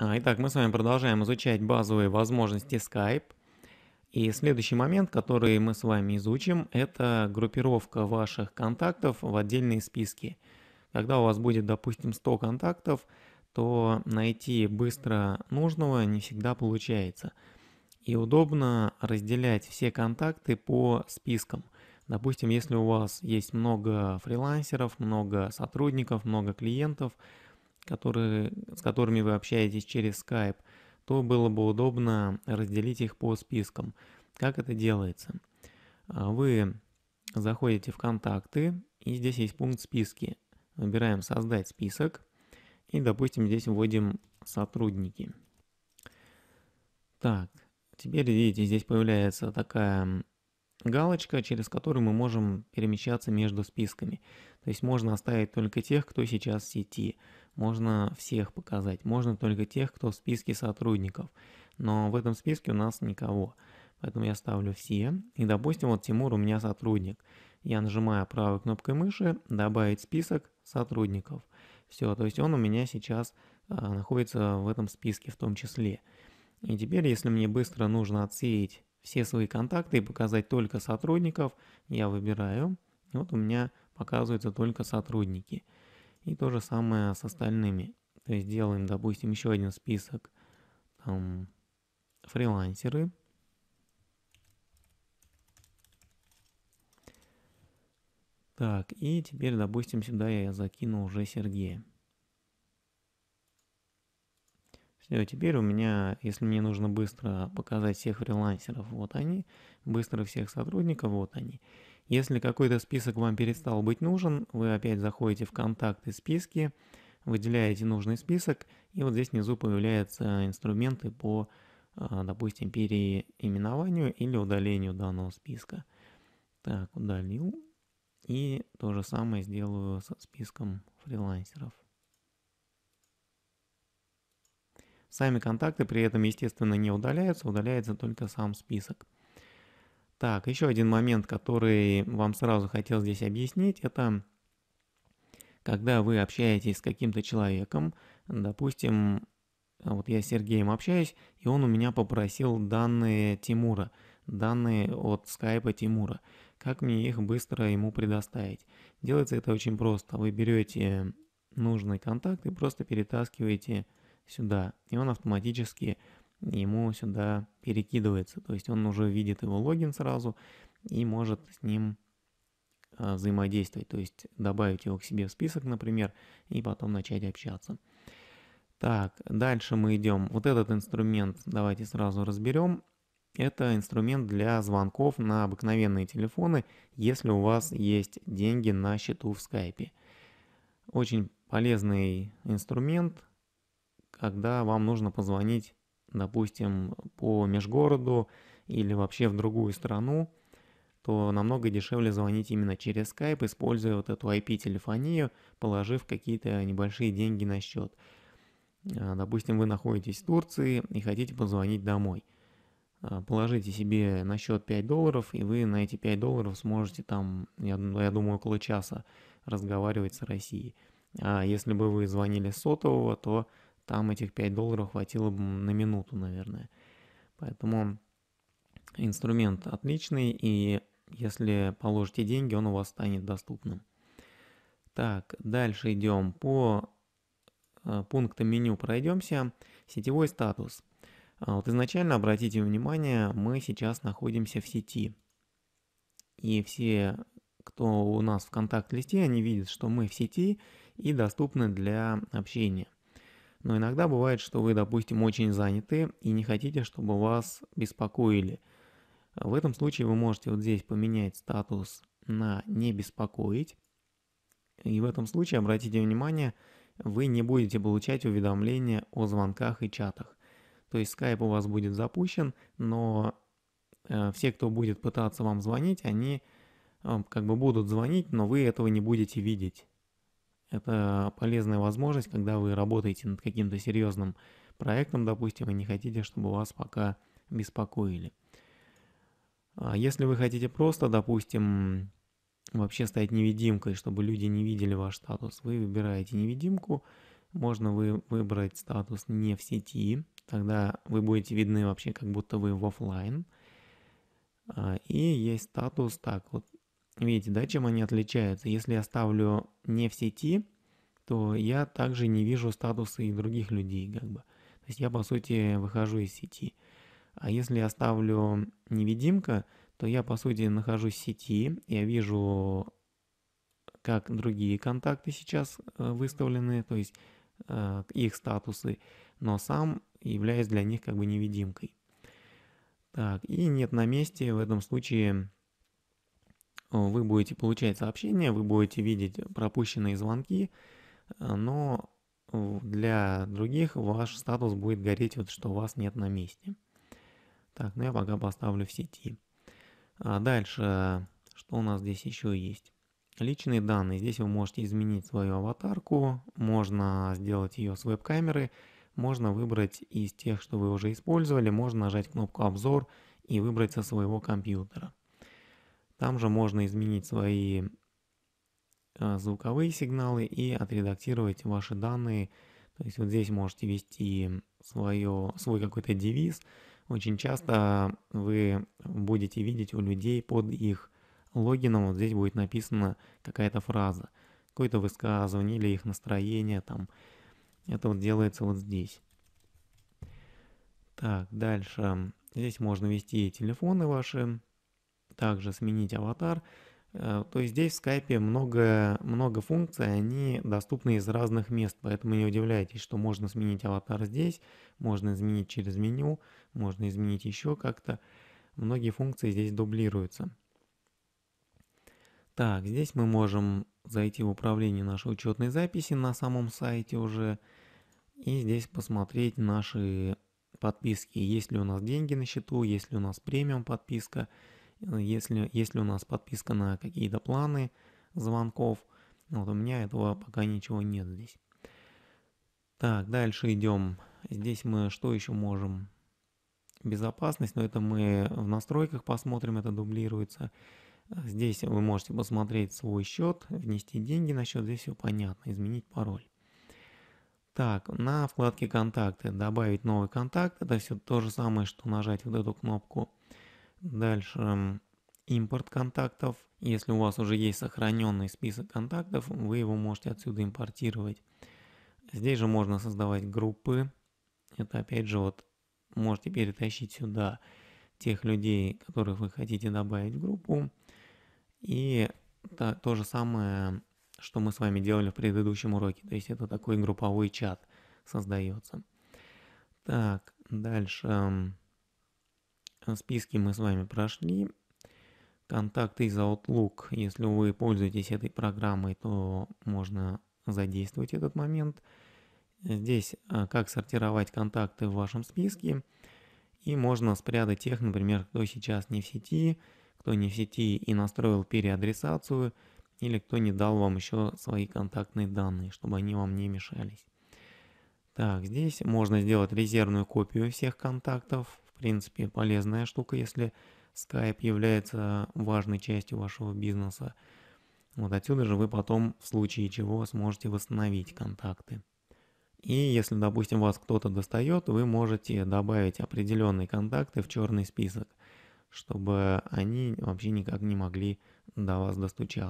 А, итак, мы с вами продолжаем изучать базовые возможности Skype. И следующий момент, который мы с вами изучим, это группировка ваших контактов в отдельные списки. Когда у вас будет, допустим, 100 контактов, то найти быстро нужного не всегда получается. И удобно разделять все контакты по спискам. Допустим, если у вас есть много фрилансеров, много сотрудников, много клиентов – которые, с которыми вы общаетесь через Skype, то было бы удобно разделить их по спискам. Как это делается? А, вы заходите в «Контакты», и здесь есть пункт «Списки». Выбираем «Создать список», и, допустим, здесь вводим «Сотрудники». Так, теперь, видите, здесь появляется такая галочка, через которую мы можем перемещаться между списками. То есть можно оставить только тех, кто сейчас в сети можно всех показать, можно только тех, кто в списке сотрудников, но в этом списке у нас никого. Поэтому я ставлю все, и допустим, вот Тимур у меня сотрудник. Я нажимаю правой кнопкой мыши «Добавить список сотрудников». Все, то есть он у меня сейчас а, находится в этом списке в том числе. И теперь, если мне быстро нужно отсеять все свои контакты и показать только сотрудников, я выбираю. вот у меня показываются только сотрудники. И то же самое с остальными. То есть делаем, допустим, еще один список, там, фрилансеры. Так, и теперь, допустим, сюда я закину уже Сергея. Все, теперь у меня, если мне нужно быстро показать всех фрилансеров, вот они, быстро всех сотрудников, вот они. Если какой-то список вам перестал быть нужен, вы опять заходите в контакты списки, выделяете нужный список, и вот здесь внизу появляются инструменты по, а, допустим, переименованию или удалению данного списка. Так, удалил. И то же самое сделаю со списком фрилансеров. Сами контакты при этом, естественно, не удаляются, удаляется только сам список. Так, еще один момент, который вам сразу хотел здесь объяснить, это когда вы общаетесь с каким-то человеком, допустим, вот я с Сергеем общаюсь, и он у меня попросил данные Тимура, данные от скайпа Тимура. Как мне их быстро ему предоставить? Делается это очень просто. Вы берете нужный контакт и просто перетаскиваете сюда, и он автоматически ему сюда перекидывается. То есть он уже видит его логин сразу и может с ним а, взаимодействовать, то есть добавить его к себе в список, например, и потом начать общаться. Так, дальше мы идем. Вот этот инструмент давайте сразу разберем. Это инструмент для звонков на обыкновенные телефоны, если у вас есть деньги на счету в скайпе. Очень полезный инструмент, когда вам нужно позвонить допустим, по межгороду или вообще в другую страну, то намного дешевле звонить именно через Skype, используя вот эту IP-телефонию, положив какие-то небольшие деньги на счет. А, допустим, вы находитесь в Турции и хотите позвонить домой. А, положите себе на счет 5 долларов, и вы на эти 5 долларов сможете там, я, ну, я думаю, около часа разговаривать с Россией. А если бы вы звонили сотового, то там этих 5 долларов хватило бы на минуту, наверное. Поэтому инструмент отличный, и если положите деньги, он у вас станет доступным. Так, дальше идем по э, пунктам меню пройдемся. Сетевой статус. А, вот изначально, обратите внимание, мы сейчас находимся в сети. И все, кто у нас в контакт-листе, они видят, что мы в сети и доступны для общения. Но иногда бывает, что вы, допустим, очень заняты и не хотите, чтобы вас беспокоили. А в этом случае вы можете вот здесь поменять статус на «не беспокоить». И в этом случае, обратите внимание, вы не будете получать уведомления о звонках и чатах. То есть Skype у вас будет запущен, но э, все, кто будет пытаться вам звонить, они э, как бы будут звонить, но вы этого не будете видеть. Это полезная возможность, когда вы работаете над каким-то серьезным проектом, допустим, и не хотите, чтобы вас пока беспокоили. А если вы хотите просто, допустим, вообще стать невидимкой, чтобы люди не видели ваш статус, вы выбираете невидимку, можно вы выбрать статус не в сети, тогда вы будете видны вообще как будто вы в офлайн. А, и есть статус так вот Видите, да, чем они отличаются? Если я ставлю не в сети, то я также не вижу статусы и других людей, как бы. То есть я, по сути, выхожу из сети. А если я ставлю невидимка, то я, по сути, нахожусь в сети, я вижу, как другие контакты сейчас э, выставлены, то есть э, их статусы, но сам являюсь для них как бы невидимкой. Так, и нет на месте в этом случае Э, вы будете получать сообщения, вы будете видеть пропущенные звонки, э, но э, для других ваш статус будет гореть, вот что вас нет на месте. Так, ну я пока поставлю в сети. А дальше, что у нас здесь еще есть? Личные данные. Здесь вы можете изменить свою аватарку, можно сделать ее с веб-камеры, можно выбрать из тех, что вы уже использовали, можно нажать кнопку «Обзор» и выбрать со своего компьютера. Там же можно изменить свои а, звуковые сигналы и отредактировать ваши данные. То есть вот здесь можете ввести свое, свой какой-то девиз. Очень часто вы будете видеть у людей под их логином, вот здесь будет написана какая-то фраза, какое-то высказывание или их настроение там. Это вот делается вот здесь. Так, дальше. Здесь можно ввести телефоны ваши, также сменить аватар. Э, то есть здесь в скайпе много, много функций, они доступны из разных мест, поэтому не удивляйтесь, что можно сменить аватар здесь, можно изменить через меню, можно изменить еще как-то. Многие функции здесь дублируются. Так, здесь мы можем зайти в управление нашей учетной записи на самом сайте уже. И здесь посмотреть наши подписки, есть ли у нас деньги на счету, есть ли у нас премиум подписка. подписка Э, если, если у нас подписка на какие-то планы звонков. Вот у меня этого пока ничего нет здесь. Так, дальше идем. Здесь мы что еще можем? Безопасность, но это мы в настройках посмотрим, это дублируется. Здесь вы можете посмотреть свой счет, внести деньги на счет, здесь все понятно, изменить пароль. Так, на вкладке «Контакты» добавить новый контакт. Это все то же самое, что нажать вот эту кнопку Дальше импорт контактов. Если у вас уже есть сохраненный список контактов, вы его можете отсюда импортировать. Здесь же можно создавать группы. Это опять же вот можете перетащить сюда тех людей, которых вы хотите добавить в группу. И то, то же самое, что мы с вами делали в предыдущем уроке. То есть это такой групповой чат создается. Так, дальше Списки мы с вами прошли. Контакты из Outlook. Если вы пользуетесь этой программой, то можно задействовать этот момент. Здесь а, как сортировать контакты в вашем списке. И можно спрятать тех, например, кто сейчас не в сети, кто не в сети и настроил переадресацию, или кто не дал вам еще свои контактные данные, чтобы они вам не мешались. Так, здесь можно сделать резервную копию всех контактов в принципе, полезная штука, если Skype является важной частью вашего бизнеса. Вот отсюда же вы потом в случае чего сможете восстановить контакты. И если, допустим, вас кто-то достает, вы можете добавить определенные контакты в черный список, чтобы они вообще никак не могли до вас достучаться.